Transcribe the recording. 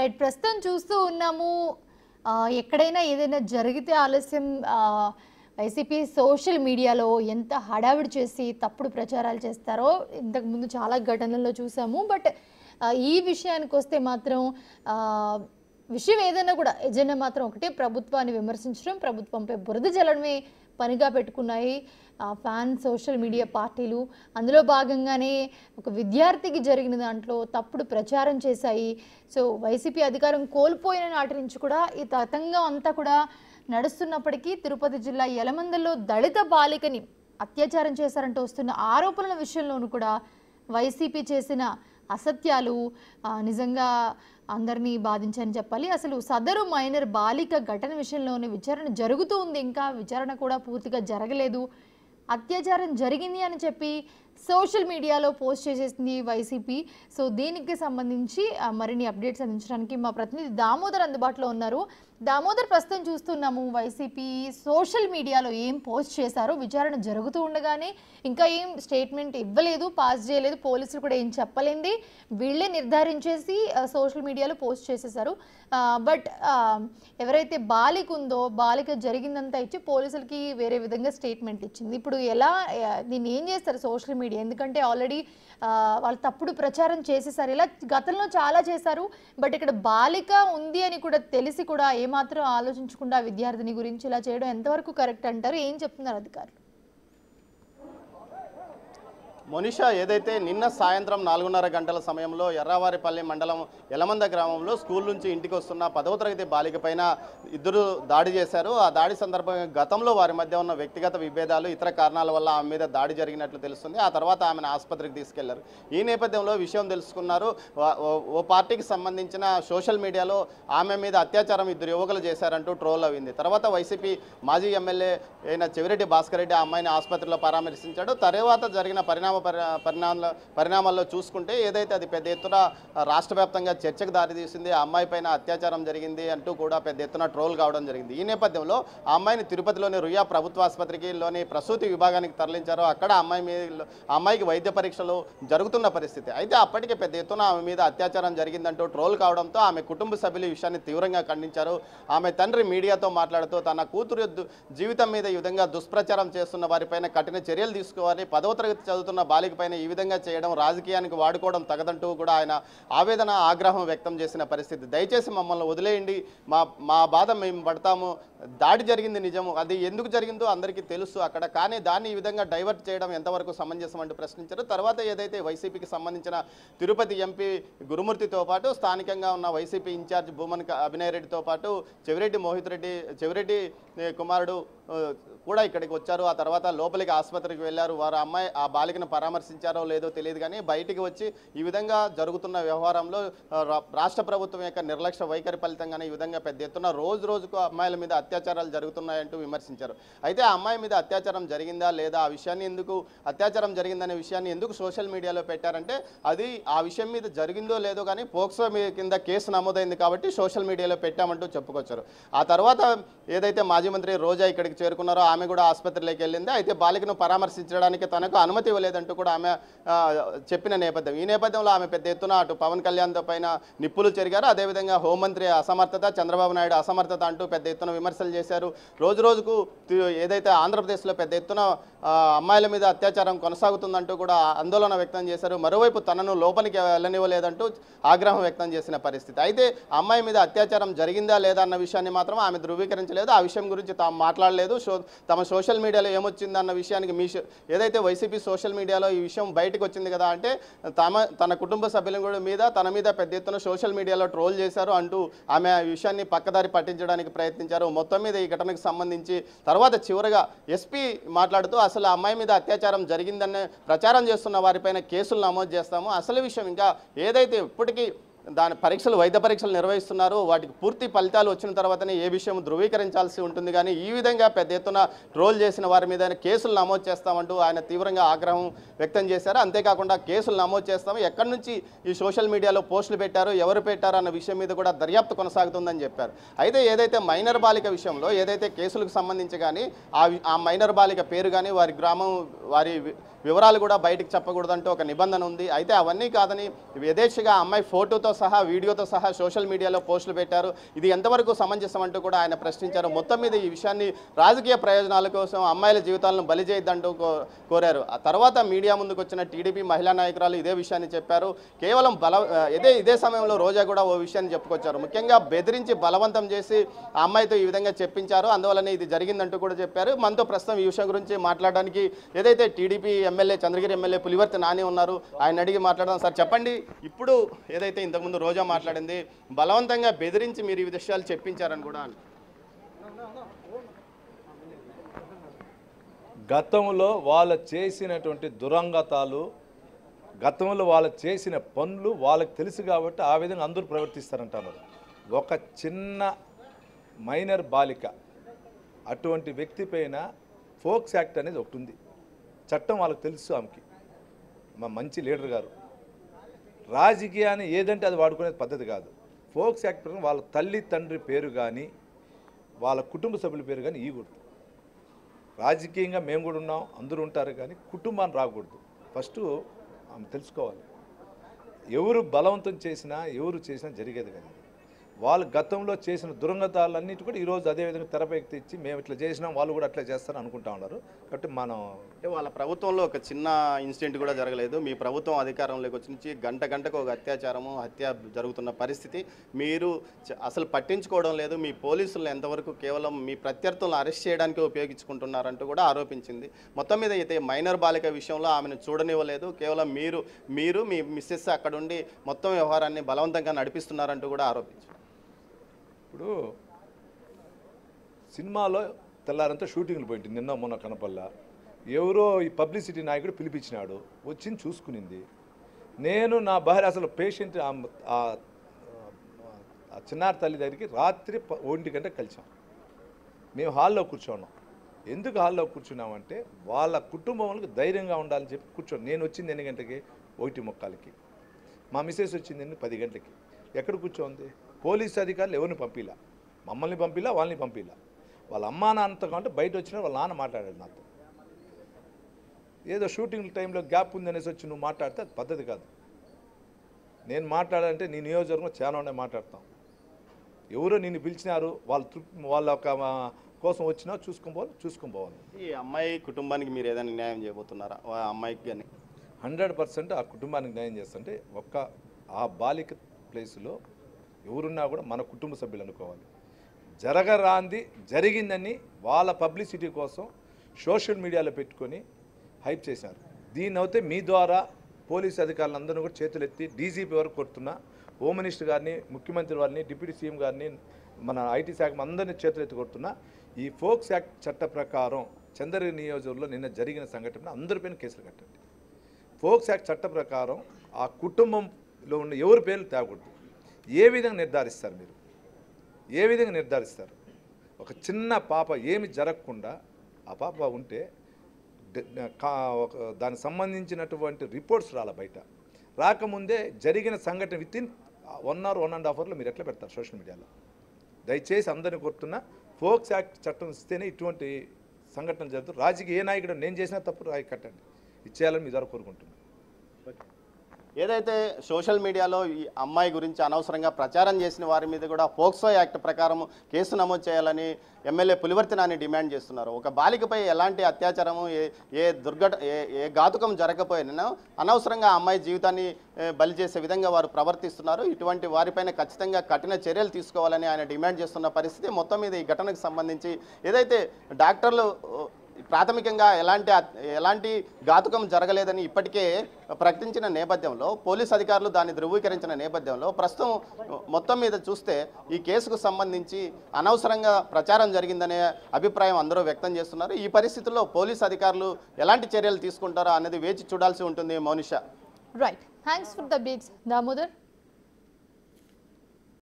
right ప్రస్తుతం చూస్తూ ఉన్నాము ఎక్కడైనా ఏదైనా జరిగితే ఆలస్యం వైసీపీ సోషల్ మీడియాలో ఎంత హడావిడి చేసి తప్పుడు ప్రచారాలు చేస్తారో ఇంతకుముందు చాలా ఘటనల్లో చూసాము బట్ ఈ విషయానికి వస్తే మాత్రం విషయం ఏదైనా కూడా ఎజెండా మాత్రం ఒకటే ప్రభుత్వాన్ని విమర్శించడం ప్రభుత్వంపై బురద జల్లడమే పనిగా పెట్టుకున్నాయి ఫ్యాన్ సోషల్ మీడియా పార్టీలు అందులో భాగంగానే ఒక విద్యార్థికి జరిగిన దాంట్లో తప్పుడు ప్రచారం చేశాయి సో వైసీపీ అధికారం కోల్పోయిన నాటి నుంచి కూడా ఈ తతంగం అంతా కూడా నడుస్తున్నప్పటికీ తిరుపతి జిల్లా యలమందల్లో దళిత బాలికని అత్యాచారం చేశారంటూ వస్తున్న ఆరోపణల విషయంలోనూ కూడా వైసీపీ చేసిన అసత్యాలు నిజంగా అందరినీ బాధించని చెప్పాలి అసలు సదరు మైనర్ బాలిక ఘటన విషయంలోనే విచారణ జరుగుతూ ఉంది ఇంకా విచారణ కూడా పూర్తిగా జరగలేదు అత్యాచారం జరిగింది అని చెప్పి సోషల్ మీడియాలో పోస్ట్ చేసేసింది వైసీపీ సో దీనికి సంబంధించి మరిన్ని అప్డేట్స్ అందించడానికి మా ప్రతినిధి దామోదర్ అందుబాటులో ఉన్నారు దామోదర్ ప్రస్తుతం చూస్తున్నాము వైసీపీ సోషల్ మీడియాలో ఏం పోస్ట్ చేశారో విచారణ జరుగుతూ ఉండగానే ఇంకా ఏం స్టేట్మెంట్ ఇవ్వలేదు పాస్ చేయలేదు పోలీసులు కూడా ఏం చెప్పలేంది వీళ్ళే నిర్ధారించేసి సోషల్ మీడియాలో పోస్ట్ చేసేసారు బట్ ఎవరైతే బాలిక ఉందో బాలిక జరిగిందంతా ఇచ్చి పోలీసులకి వేరే విధంగా స్టేట్మెంట్ ఇచ్చింది ఇప్పుడు ఎలా దీన్ని ఏం చేస్తారు సోషల్ మీడియా మీడియా ఎందుకంటే ఆల్రెడీ వాళ్ళు తప్పుడు ప్రచారం చేసేసారు ఇలా గతంలో చాలా చేశారు బట్ ఇక్కడ బాలిక ఉంది అని కూడా తెలిసి కూడా ఏమాత్రం ఆలోచించకుండా విద్యార్థిని గురించి ఇలా చేయడం ఎంతవరకు కరెక్ట్ అంటారు ఏం చెప్తున్నారు అధికారులు మనిష ఏదైతే నిన్న సాయంత్రం నాలుగున్నర గంటల సమయంలో ఎర్రావారిపల్లి మండలం ఎలమంద గ్రామంలో స్కూల్ నుంచి ఇంటికి వస్తున్న పదవ తరగతి బాలిక పైన ఇద్దరు దాడి చేశారు ఆ దాడి సందర్భంగా గతంలో వారి మధ్య ఉన్న వ్యక్తిగత విభేదాలు ఇతర కారణాల వల్ల ఆమె మీద దాడి జరిగినట్లు తెలుస్తుంది ఆ తర్వాత ఆమెను ఆసుపత్రికి తీసుకెళ్లారు ఈ నేపథ్యంలో విషయం తెలుసుకున్నారు ఓ పార్టీకి సంబంధించిన సోషల్ మీడియాలో ఆమె మీద అత్యాచారం ఇద్దరు యువకులు చేశారంటూ ట్రోల్ అయింది తర్వాత వైసీపీ మాజీ ఎమ్మెల్యే అయిన చెవిరెడ్డి భాస్కర్ రెడ్డి ఆ అమ్మాయిని ఆసుపత్రిలో పరామర్శించాడు తర్వాత జరిగిన పరిణామం పరిణామ పరిణామాల పరిణామాల్లో చూసుకుంటే ఏదైతే అది పెద్ద ఎత్తున రాష్ట్ర వ్యాప్తంగా చర్చకు దారితీసింది ఆ అమ్మాయి పైన అత్యాచారం జరిగింది అంటూ కూడా పెద్ద ఎత్తున ట్రోల్ కావడం జరిగింది ఈ నేపథ్యంలో ఆ అమ్మాయిని తిరుపతిలోని రుయా ప్రభుత్వ లోని ప్రసూతి విభాగానికి తరలించారు అక్కడ అమ్మాయి మీద అమ్మాయికి వైద్య పరీక్షలు జరుగుతున్న పరిస్థితి అయితే అప్పటికే పెద్ద ఎత్తున ఆమె మీద అత్యాచారం జరిగిందంటూ ట్రోల్ కావడంతో ఆమె కుటుంబ సభ్యులు ఈ విషయాన్ని తీవ్రంగా ఖండించారు ఆమె తండ్రి మీడియాతో మాట్లాడుతూ తన కూతురు జీవితం మీద ఈ విధంగా దుష్ప్రచారం చేస్తున్న వారిపైన కఠిన చర్యలు తీసుకోవాలి పదవ తరగతి చదువుతున్న బాలిక పైన ఈ విధంగా చేయడం రాజకీయానికి వాడుకోవడం తగదంటూ కూడా ఆయన ఆవేదన ఆగ్రహం వ్యక్తం చేసిన పరిస్థితి దయచేసి మమ్మల్ని వదిలేయండి మా మా బాధ మేము పడతాము దాడి జరిగింది నిజము అది ఎందుకు జరిగిందో అందరికీ తెలుసు అక్కడ కానీ దాన్ని ఈ విధంగా డైవర్ట్ చేయడం ఎంతవరకు సమంజసం అంటూ ప్రశ్నించారు తర్వాత ఏదైతే వైసీపీకి సంబంధించిన తిరుపతి ఎంపీ గురుమూర్తితో పాటు స్థానికంగా ఉన్న వైసీపీ ఇన్ఛార్జ్ భూమన్ అభినయ్ రెడ్డితో పాటు చెవిరెడ్డి మోహిత్ రెడ్డి చెవిరెడ్డి కుమారుడు కూడా ఇక్కడికి వచ్చారు ఆ తర్వాత లోపలికి ఆసుపత్రికి వెళ్ళారు వారు అమ్మాయి ఆ బాలికను పరామర్శించారో లేదో తెలియదు కానీ బయటికి వచ్చి ఈ విధంగా జరుగుతున్న వ్యవహారంలో రాష్ట్ర ప్రభుత్వం యొక్క నిర్లక్ష్య వైఖరి ఫలితంగానే ఈ విధంగా పెద్ద ఎత్తున రోజు రోజుకు అమ్మాయిల మీద అత్యాచారాలు జరుగుతున్నాయంటూ విమర్శించారు అయితే ఆ అమ్మాయి మీద అత్యాచారం జరిగిందా లేదా ఆ విషయాన్ని ఎందుకు అత్యాచారం జరిగిందనే విషయాన్ని ఎందుకు సోషల్ మీడియాలో పెట్టారంటే అది ఆ విషయం మీద జరిగిందో లేదో కానీ పోక్సో కింద కేసు నమోదైంది కాబట్టి సోషల్ మీడియాలో పెట్టామంటూ చెప్పుకొచ్చారు ఆ తర్వాత ఏదైతే మాజీ మంత్రి రోజా ఇక్కడికి చేరుకున్నారో ఆమె కూడా ఆసుపత్రిలోకి వెళ్ళింది అయితే బాలికను పరామర్శించడానికి తనకు అనుమతి ఇవ్వలేదంటూ కూడా ఆమె చెప్పిన నేపథ్యం ఈ నేపథ్యంలో ఆమె పెద్ద ఎత్తున అటు పవన్ కళ్యాణ్తో పైన నిప్పులు చెరిగారు అదేవిధంగా హోంమంత్రి అసమర్థత చంద్రబాబు నాయుడు అసమర్థత అంటూ పెద్ద ఎత్తున విమర్శ విమర్శలు చేశారు రోజు రోజుకు ఏదైతే ఆంధ్రప్రదేశ్లో పెద్ద ఎత్తున అమ్మాయిల మీద అత్యాచారం కొనసాగుతుందంటూ కూడా ఆందోళన వ్యక్తం చేశారు మరోవైపు తనను లోపలికి వెళ్ళనివ్వలేదంటూ ఆగ్రహం వ్యక్తం చేసిన పరిస్థితి అయితే అమ్మాయి మీద అత్యాచారం జరిగిందా లేదా అన్న విషయాన్ని మాత్రం ఆమె ధృవీకరించలేదు ఆ విషయం గురించి తాము మాట్లాడలేదు తమ సోషల్ మీడియాలో ఏమొచ్చిందన్న విషయానికి మీ ఏదైతే వైసీపీ సోషల్ మీడియాలో ఈ విషయం బయటకు వచ్చింది కదా అంటే తమ తన కుటుంబ సభ్యుల మీద తన మీద పెద్ద ఎత్తున సోషల్ మీడియాలో ట్రోల్ చేశారు అంటూ ఆమె ఆ విషయాన్ని పక్కదారి పట్టించడానికి ప్రయత్నించారు మొత్తం మీద ఈ ఘటనకు సంబంధించి తర్వాత చివరగా ఎస్పీ మాట్లాడుతూ అసలు అమ్మాయి మీద అత్యాచారం జరిగిందనే ప్రచారం చేస్తున్న వారిపైన కేసులు నమోదు చేస్తాము అసలు విషయం ఇంకా ఏదైతే ఇప్పటికీ దాని పరీక్షలు వైద్య పరీక్షలు నిర్వహిస్తున్నారు వాటికి పూర్తి ఫలితాలు వచ్చిన తర్వాతనే ఏ విషయం ధృవీకరించాల్సి ఉంటుంది కానీ ఈ విధంగా పెద్ద ఎత్తున ట్రోల్ చేసిన వారి మీద కేసులు నమోదు చేస్తామంటూ ఆయన తీవ్రంగా ఆగ్రహం వ్యక్తం చేశారు అంతేకాకుండా కేసులు నమోదు చేస్తాము ఎక్కడి నుంచి ఈ సోషల్ మీడియాలో పోస్టులు పెట్టారు ఎవరు పెట్టారు అన్న విషయం మీద కూడా దర్యాప్తు కొనసాగుతుందని చెప్పారు అయితే ఏదైతే మైనర్ బాలిక విషయంలో ఏదైతే కేసులకు సంబంధించి కానీ ఆ మైనర్ బాలిక పేరు కానీ వారి గ్రామం వారి వివరాలు కూడా బయటకు చెప్పకూడదంటూ ఒక నిబంధన ఉంది అయితే అవన్నీ కాదని యథేచ్ఛగా అమ్మాయి ఫోటోతో సహా వీడియోతో సహా సోషల్ మీడియాలో పోస్టులు పెట్టారు ఇది ఎంతవరకు సమంజసం అంటూ కూడా ఆయన ప్రశ్నించారు మొత్తం మీద ఈ విషయాన్ని రాజకీయ ప్రయోజనాల కోసం అమ్మాయిల జీవితాలను బలి చేయొద్దంటూ కోరారు ఆ తర్వాత మీడియా ముందుకు వచ్చిన టీడీపీ మహిళా నాయకురాలు ఇదే విషయాన్ని చెప్పారు కేవలం బల ఇదే ఇదే సమయంలో రోజా కూడా ఓ విషయాన్ని చెప్పుకొచ్చారు ముఖ్యంగా బెదిరించి బలవంతం చేసి ఆ అమ్మాయితో ఈ విధంగా చెప్పించారు అందువలనే ఇది జరిగిందంటూ కూడా చెప్పారు మనతో ప్రస్తుతం ఈ విషయం గురించి మాట్లాడడానికి ఏదైతే TDP MLA Chandragiri MLA Pulivarthi Nani ఉన్నారు ఆయన అడిగి మాట్లాడదాం సార్ చెప్పండి ఇప్పుడు ఏదైతే ఇంతకు ఇంతకుముందు రోజా మాట్లాడింది బలవంతంగా బెదిరించి మీరు ఈ విషయాలు చెప్పించారని కూడా గతంలో వాళ్ళు చేసినటువంటి దురంగతాలు గతంలో వాళ్ళు చేసిన పనులు వాళ్ళకి తెలుసు కాబట్టి ఆ విధంగా అందరూ ప్రవర్తిస్తారంటారు ఒక చిన్న మైనర్ బాలిక అటువంటి వ్యక్తి పైన ఫోక్స్ యాక్ట్ అనేది ఒకటి ఉంది చట్టం వాళ్ళకి తెలుసు ఆమెకి మా మంచి లీడర్ గారు రాజకీయాన్ని ఏదంటే అది వాడుకునే పద్ధతి కాదు ఫోక్స్ యాక్ట్ ప్రకారం వాళ్ళ తల్లి తండ్రి పేరు కానీ వాళ్ళ కుటుంబ సభ్యుల పేరు కానీ ఇవ్వకూడదు రాజకీయంగా మేము కూడా ఉన్నాం అందరూ ఉంటారు కానీ కుటుంబాన్ని రాకూడదు ఫస్ట్ ఆమె తెలుసుకోవాలి ఎవరు బలవంతం చేసినా ఎవరు చేసినా జరిగేది కానీ వాళ్ళు గతంలో చేసిన దురంగతాలన్నిటి కూడా ఈరోజు అదేవిధంగా తెరపైకి తెచ్చి మేము ఇట్లా చేసినాం వాళ్ళు కూడా అట్లా చేస్తారని అనుకుంటా ఉన్నారు కాబట్టి మనం అంటే వాళ్ళ ప్రభుత్వంలో ఒక చిన్న ఇన్సిడెంట్ కూడా జరగలేదు మీ ప్రభుత్వం అధికారంలోకి వచ్చి గంట గంటకు ఒక అత్యాచారము హత్య జరుగుతున్న పరిస్థితి మీరు అసలు పట్టించుకోవడం లేదు మీ పోలీసులను ఎంతవరకు కేవలం మీ ప్రత్యర్థులను అరెస్ట్ చేయడానికి ఉపయోగించుకుంటున్నారంటూ కూడా ఆరోపించింది మొత్తం మీద అయితే మైనర్ బాలిక విషయంలో ఆమెను చూడనివ్వలేదు కేవలం మీరు మీరు మీ మిస్సెస్ అక్కడుండి మొత్తం వ్యవహారాన్ని బలవంతంగా నడిపిస్తున్నారంటూ కూడా ఆరోపించారు ఇప్పుడు సినిమాలో తెల్లారంతా షూటింగ్లు పోయింది నిన్న మొన్న కనపల్ల ఎవరో ఈ పబ్లిసిటీ నాయకుడు పిలిపించినాడు వచ్చింది చూసుకునింది నేను నా భార్య అసలు పేషెంట్ ఆ చిన్నారి తల్లి దగ్గరికి రాత్రి ఒంటి గంట కలిసాం మేము హాల్లో కూర్చోన్నాం ఎందుకు హాల్లో కూర్చున్నామంటే వాళ్ళ కుటుంబంలో ధైర్యంగా ఉండాలని చెప్పి కూర్చో నేను వచ్చింది ఎన్ని గంటకి ఒకటి మొక్కలకి మా మిసెస్ వచ్చింది ఎన్ని పది గంటలకి ఎక్కడ కూర్చోంది పోలీస్ అధికారులు ఎవరిని పంపిలా మమ్మల్ని పంపిలా వాళ్ళని పంపిలా వాళ్ళ అమ్మా నాన్నతో కంటే బయట వచ్చిన వాళ్ళ నాన్న మాట్లాడాడు నాతో ఏదో షూటింగ్ టైంలో గ్యాప్ ఉందనేసి వచ్చి నువ్వు మాట్లాడితే అది పద్ధతి కాదు నేను మాట్లాడాలంటే నీ నియోజకవర్గం చాలా ఉండే మాట్లాడతాం ఎవరో నిన్ను పిలిచినారు వాళ్ళ తృప్తి వాళ్ళ కోసం వచ్చినా చూసుకొని పోవాలి పోవాలి ఈ అమ్మాయి కుటుంబానికి మీరు ఏదైనా న్యాయం చేయబోతున్నారా ఆ అమ్మాయికి కానీ హండ్రెడ్ పర్సెంట్ ఆ కుటుంబానికి న్యాయం చేస్తుంటే ఒక్క ఆ బాలిక ప్లేస్లో ఎవరున్నా కూడా మన కుటుంబ సభ్యులు అనుకోవాలి జరగరాంది జరిగిందని వాళ్ళ పబ్లిసిటీ కోసం సోషల్ మీడియాలో పెట్టుకొని హైప్ చేశారు దీని అయితే మీ ద్వారా పోలీసు అందరూ కూడా చేతులెత్తి డీజీపీ వరకు కొడుతున్నా హోమ్ మినిస్టర్ గారిని ముఖ్యమంత్రి వారిని డిప్యూటీ సీఎం గారిని మన ఐటీ శాఖ అందరినీ చేతులెత్తి కొడుతున్నా ఈ ఫోక్స్ యాక్ట్ చట్ట ప్రకారం చంద్రగిరి నియోజకవర్గంలో నిన్న జరిగిన సంఘటన అందరిపైన కేసులు కట్టండి ఫోక్స్ యాక్ట్ చట్ట ప్రకారం ఆ కుటుంబంలో ఉన్న ఎవరి పేర్లు తేకూడదు ఏ విధంగా నిర్ధారిస్తారు మీరు ఏ విధంగా నిర్ధారిస్తారు ఒక చిన్న పాప ఏమి జరగకుండా ఆ పాప ఉంటే దానికి సంబంధించినటువంటి రిపోర్ట్స్ రాల బయట రాకముందే జరిగిన సంఘటన with in one hour one and half అవర్లో మీరు ఎట్లా పెడతారు సోషల్ మీడియాలో దయచేసి అందరిని కోరుతున్నా ఫోక్స్ యాక్ట్ చట్టం ఇస్తేనే ఇటువంటి సంఘటనలు జరుగుతుంది రాజకీయ నాయకుడు నేను చేసినా తప్పు రాయి కట్టండి ఇచ్చేయాలని మీ ద్వారా కోరుకుంటున్నాను ఏదైతే సోషల్ మీడియాలో ఈ అమ్మాయి గురించి అనవసరంగా ప్రచారం చేసిన వారి మీద కూడా ఫోక్సో యాక్ట్ ప్రకారం కేసు నమోదు చేయాలని ఎమ్మెల్యే పులివర్తి నాని డిమాండ్ చేస్తున్నారు ఒక బాలికపై ఎలాంటి అత్యాచారము ఏ ఏ దుర్ఘట ఏ ఏ ఘాతుకం జరగకపోయినా అనవసరంగా అమ్మాయి జీవితాన్ని బలి చేసే విధంగా వారు ప్రవర్తిస్తున్నారు ఇటువంటి వారిపైన ఖచ్చితంగా కఠిన చర్యలు తీసుకోవాలని ఆయన డిమాండ్ చేస్తున్న పరిస్థితి మొత్తం మీద ఈ ఘటనకు సంబంధించి ఏదైతే డాక్టర్లు ప్రాథమికంగా ఎలాంటి ఎలాంటి ఘాతుకం జరగలేదని ఇప్పటికే ప్రకటించిన నేపథ్యంలో పోలీస్ అధికారులు దాన్ని ధృవీకరించిన నేపథ్యంలో ప్రస్తుతం మొత్తం మీద చూస్తే ఈ కేసుకు సంబంధించి అనవసరంగా ప్రచారం జరిగిందనే అభిప్రాయం అందరూ వ్యక్తం చేస్తున్నారు ఈ పరిస్థితుల్లో పోలీస్ అధికారులు ఎలాంటి చర్యలు తీసుకుంటారో అనేది వేచి చూడాల్సి ఉంటుంది Mounisha right thanks for the Damodar